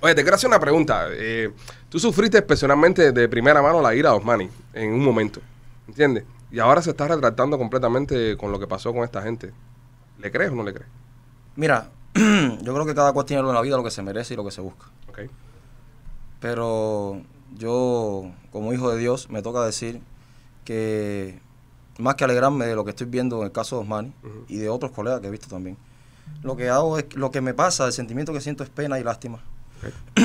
Oye, te quiero hacer una pregunta. Eh, tú sufriste personalmente de primera mano la ira de Osmani en un momento, ¿entiendes? Y ahora se está retractando completamente con lo que pasó con esta gente. ¿Le crees o no le crees? Mira, yo creo que cada cual tiene en la vida lo que se merece y lo que se busca. Pero yo, como hijo de Dios, me toca decir que más que alegrarme de lo que estoy viendo en el caso de Osmani y de otros colegas que he visto también, lo que hago es, lo que me pasa, el sentimiento que siento es pena y lástima.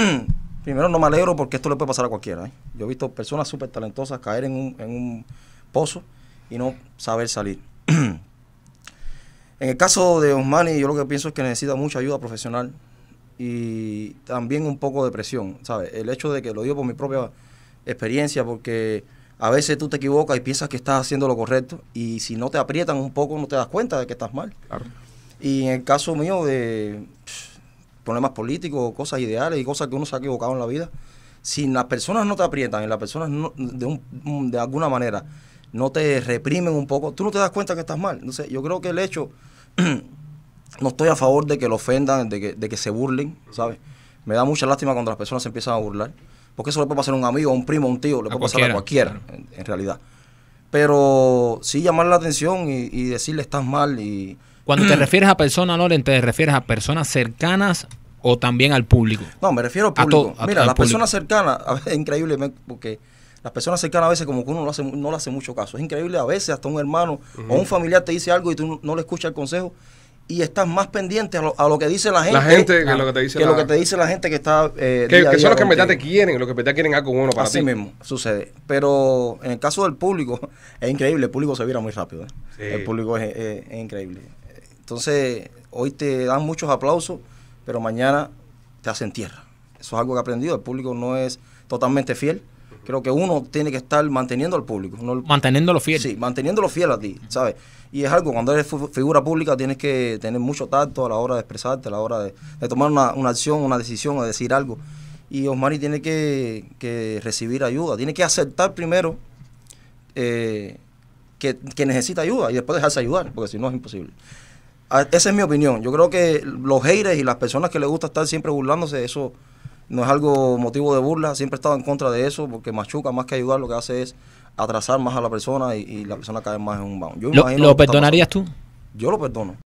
Primero no me alegro porque esto le puede pasar a cualquiera. ¿eh? Yo he visto personas súper talentosas caer en un, pozo y no saber salir. en el caso de Osmani, yo lo que pienso es que necesita mucha ayuda profesional y también un poco de presión, El hecho de que lo digo por mi propia experiencia, porque a veces tú te equivocas y piensas que estás haciendo lo correcto y si no te aprietan un poco no te das cuenta de que estás mal. Y en el caso mío de problemas políticos, cosas ideales y cosas que uno se ha equivocado en la vida, si las personas no te aprietan y las personas de, alguna manera no te reprimen un poco, tú no te das cuenta que estás mal. Entonces yo creo que el hecho, no estoy a favor de que lo ofendan, de que, se burlen, ¿sabes? Me da mucha lástima cuando las personas se empiezan a burlar, porque eso le puede pasar a un amigo, a un primo, a un tío, le puede pasar a cualquiera, en, realidad pero sí llamar la atención y, decirle estás mal y cuando te mm. refieres a personas, Loren, te refieres a personas cercanas o también al público. No, me refiero al público. A Mira, las personas cercanas, a veces increíblemente, porque las personas cercanas a veces como que uno no, hace, no le hace mucho caso. Es increíble, a veces hasta un hermano o un familiar te dice algo y tú no le escuchas el consejo y estás más pendiente a lo, que dice la gente. La gente ah. que, lo, que, te dice la, gente que está... Eh, que, son los que en verdad te quieren, los que en verdad quieren algo uno para ti. Así mismo, sucede. Pero en el caso del público, es increíble, el público se vira muy rápido. ¿eh? El público es increíble. Entonces, hoy te dan muchos aplausos, pero mañana te hacen tierra. Eso es algo que he aprendido. El público no es totalmente fiel. Creo que uno tiene que estar manteniendo al público. No manteniéndolo fiel. Sí, manteniéndolo fiel a ti, ¿sabes? Y es algo, cuando eres figura pública tienes que tener mucho tacto a la hora de expresarte, a la hora de, tomar una, acción, una decisión, de decir algo. Y Osmani tiene que, recibir ayuda, tiene que aceptar primero eh, que necesita ayuda y después dejarse ayudar, porque si no es imposible esa es mi opinión. Yo creo que los haters y las personas que les gusta estar siempre burlándose, eso no es algo motivo de burla. Siempre he estado en contra de eso porque machuca más que ayudar, lo que hace es atrasar más a la persona y, la persona cae más en un bound. ¿lo perdonarías tú? Yo lo perdono.